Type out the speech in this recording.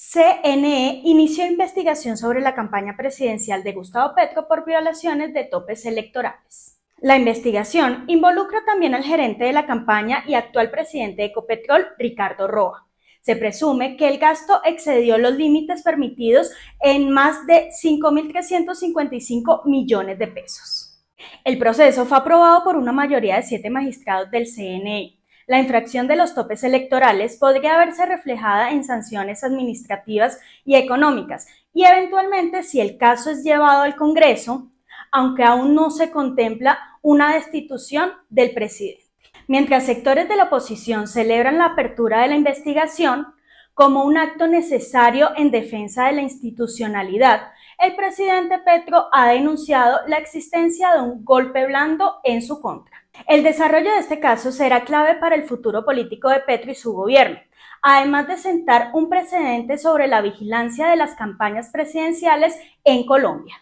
CNE inició investigación sobre la campaña presidencial de Gustavo Petro por violaciones de topes electorales. La investigación involucra también al gerente de la campaña y actual presidente de Ecopetrol, Ricardo Roa. Se presume que el gasto excedió los límites permitidos en más de 5.355 millones de pesos. El proceso fue aprobado por una mayoría de siete magistrados del CNE. La infracción de los topes electorales podría verse reflejada en sanciones administrativas y económicas y eventualmente, si el caso es llevado al Congreso, aunque aún no se contempla una destitución del presidente. Mientras sectores de la oposición celebran la apertura de la investigación, como un acto necesario en defensa de la institucionalidad, el presidente Petro ha denunciado la existencia de un golpe blando en su contra. El desarrollo de este caso será clave para el futuro político de Petro y su gobierno, además de sentar un precedente sobre la vigilancia de las campañas presidenciales en Colombia.